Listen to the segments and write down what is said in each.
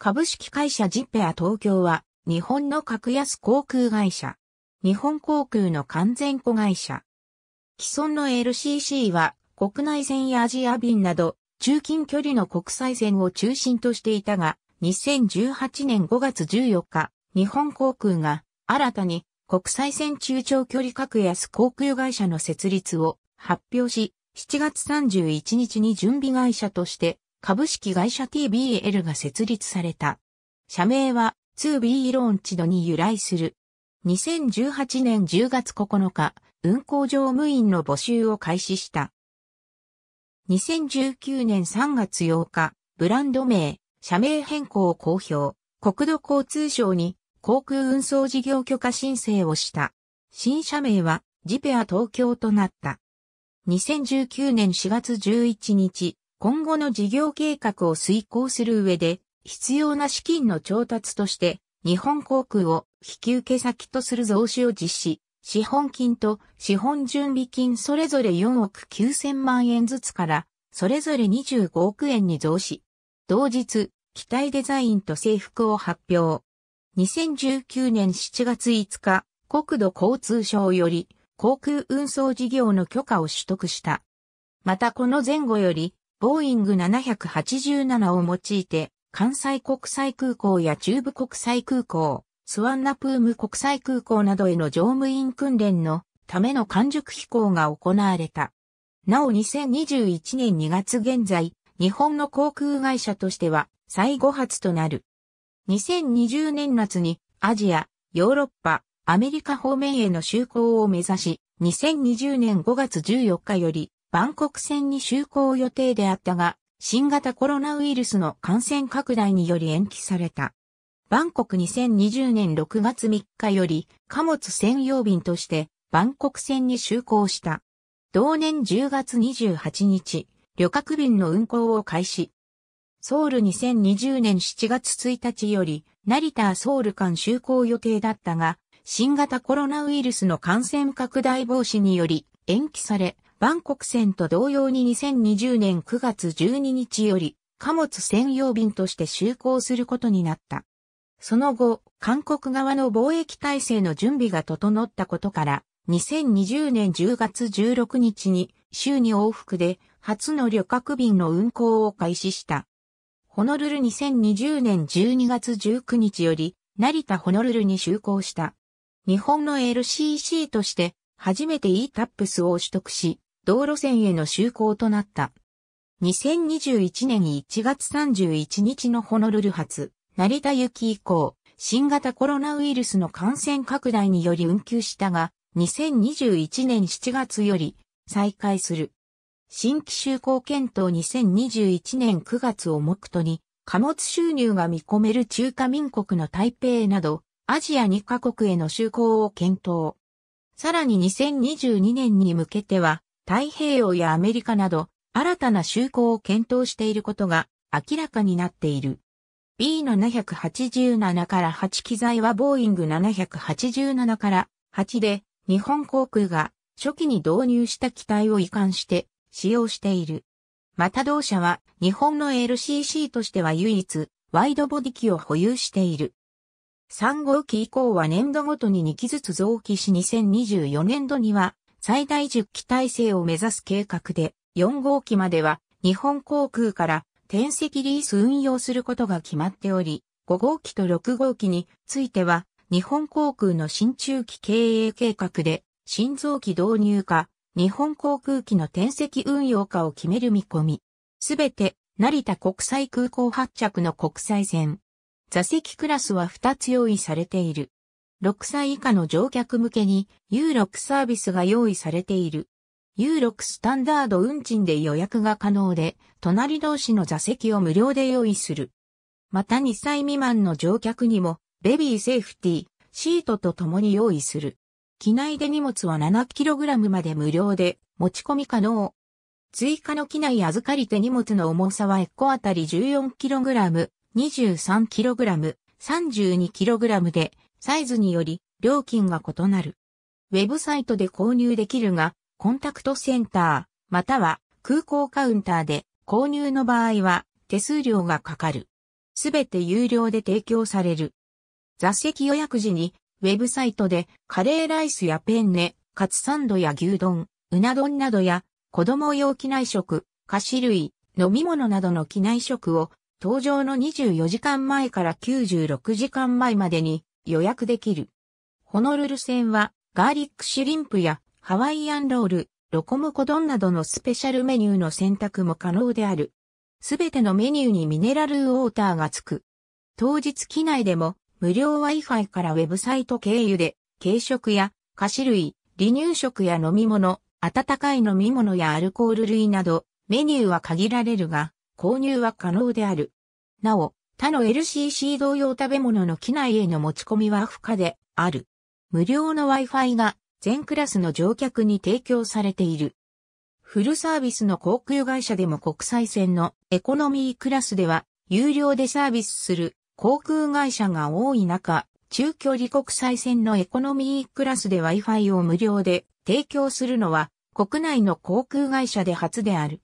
株式会社ジッペア東京は、日本の格安航空会社。日本航空の完全子会社。既存の LCC は、国内線やアジア便など、中近距離の国際線を中心としていたが、2018年5月14日、日本航空が、新たに、国際線中長距離格安航空会社の設立を発表し、7月31日に準備会社として株式会社 TBL が設立された。社名は 2B ローンチドに由来する。2018年10月9日、運行乗務員の募集を開始した。2019年3月8日、ブランド名、社名変更を公表、国土交通省に航空運送事業許可申請をした。新社名はジペア東京となった。2019年4月11日、今後の事業計画を遂行する上で、必要な資金の調達として、日本航空を引き受け先とする増資を実施、資本金と資本準備金それぞれ4億9000万円ずつから、それぞれ25億円に増資。同日、機体デザインと制服を発表。2019年7月5日、国土交通省より航空運送事業の許可を取得した。またこの前後よりボーイング787を用いて、関西国際空港や中部国際空港、スワンナプーム国際空港などへの乗務員訓練のための完熟飛行が行われた。なお2021年2月現在、日本の航空会社としては最後発となる。2020年夏にアジア、ヨーロッパ、アメリカ方面への就航を目指し、2020年5月14日よりバンコク戦に就航予定であったが、新型コロナウイルスの感染拡大により延期された。バンコク2020年6月3日より貨物専用便としてバンコク線に就航した。同年10月28日、旅客便の運航を開始。ソウル2020年7月1日より成田ソウル間就航予定だったが、新型コロナウイルスの感染拡大防止により延期され、バンコク線と同様に2020年9月12日より貨物専用便として就航することになった。その後、韓国側の貿易体制の準備が整ったことから、2020年10月16日に週に往復で初の旅客便の運航を開始した。ホノルル2020年12月19日より成田ホノルルに就航した。日本の LCC として初めて e t a p s を取得し、道路線への就航となった。2021年1月31日のホノルル発、成田行き以降、新型コロナウイルスの感染拡大により運休したが、2021年7月より再開する。新規就航検討2021年9月を目途に、貨物収入が見込める中華民国の台北など、アジア2カ国への就航を検討。さらに2022年に向けては、太平洋やアメリカなど、新たな就航を検討していることが明らかになっている。B787 から8機材はボーイング787から8で日本航空が初期に導入した機体を移管して使用している。また同社は日本の LCC としては唯一ワイドボディ機を保有している。3号機以降は年度ごとに2機ずつ増機し2024年度には最大10機体制を目指す計画で、4号機までは日本航空から転籍リース運用することが決まっており、5号機と6号機については、日本航空の新中期経営計画で、新造機導入か、日本航空機の転籍運用かを決める見込み。すべて、成田国際空港発着の国際線。座席クラスは2つ用意されている。6歳以下の乗客向けに U6 サービスが用意されている。U6 スタンダード運賃で予約が可能で、隣同士の座席を無料で用意する。また2歳未満の乗客にも、ベビーセーフティー、シートと共に用意する。機内で荷物は 7kg まで無料で、持ち込み可能。追加の機内預かり手荷物の重さは1個あたり 14kg、23kg、32kg で、サイズにより料金が異なる。ウェブサイトで購入できるが、コンタクトセンター、または空港カウンターで購入の場合は手数料がかかる。すべて有料で提供される。座席予約時にウェブサイトでカレーライスやペンネ、カツサンドや牛丼、うな丼などや子供用機内食、菓子類、飲み物などの機内食を登場の24時間前から96時間前までに予約できる。ホノルル線はガーリックシュリンプやハワイアンロール、ロコモコ丼などのスペシャルメニューの選択も可能である。すべてのメニューにミネラルウォーターがつく。当日機内でも無料 Wi-Fi からウェブサイト経由で軽食や菓子類、離乳食や飲み物、温かい飲み物やアルコール類などメニューは限られるが購入は可能である。なお、他の LCC 同様食べ物の機内への持ち込みは不可である。無料の Wi-Fi が全クラスの乗客に提供されている。フルサービスの航空会社でも国際線のエコノミークラスでは有料でサービスする航空会社が多い中、中距離国際線のエコノミークラスで Wi-Fi を無料で提供するのは国内の航空会社で初である。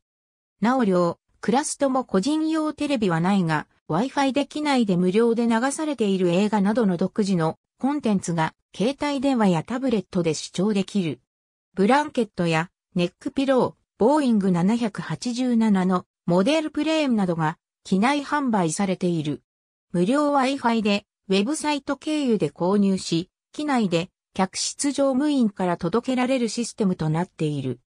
なお両、クラスとも個人用テレビはないが、Wi-Fi で機内で無料で流されている映画などの独自のコンテンツが携帯電話やタブレットで視聴できる。ブランケットやネックピロー、ボーイング787のモデルプレーンなどが機内販売されている。無料 Wi-Fi でウェブサイト経由で購入し、機内で客室乗務員から届けられるシステムとなっている。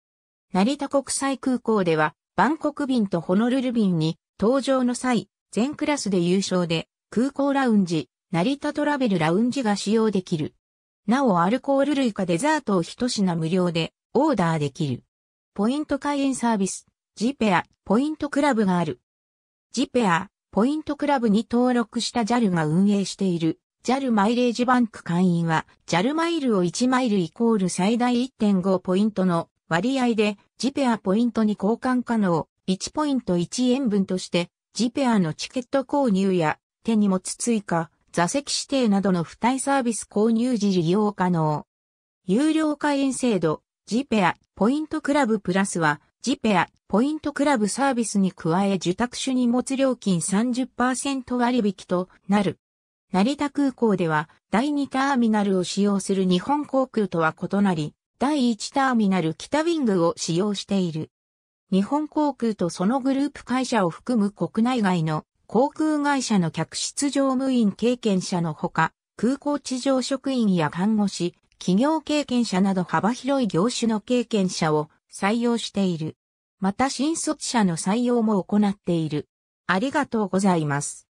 成田国際空港では、バンコク便とホノルル便に搭乗の際、全クラスで優勝で、空港ラウンジ、成田トラベルラウンジが使用できる。なおアルコール類かデザートを一品無料でオーダーできる。ポイント会員サービス、ジペア、ポイントクラブがある。ジペア、ポイントクラブに登録した JAL が運営している JAL マイレージバンク会員は JAL マイルを1マイルイコール最大1.5ポイントの割合でジペアポイントに交換可能1ポイント1円分としてジペアのチケット購入や手荷物追加、座席指定などの付帯サービス購入時利用可能。有料会員制度、ジペアポイントクラブプラスは、ジペアポイントクラブサービスに加え受託種荷物料金30%割引となる。成田空港では第2ターミナルを使用する日本航空とは異なり、第1ターミナル北ウィングを使用している。日本航空とそのグループ会社を含む国内外の航空会社の客室乗務員経験者のほか、空港地上職員や看護師、企業経験者など幅広い業種の経験者を採用している。また新卒者の採用も行っている。ありがとうございます。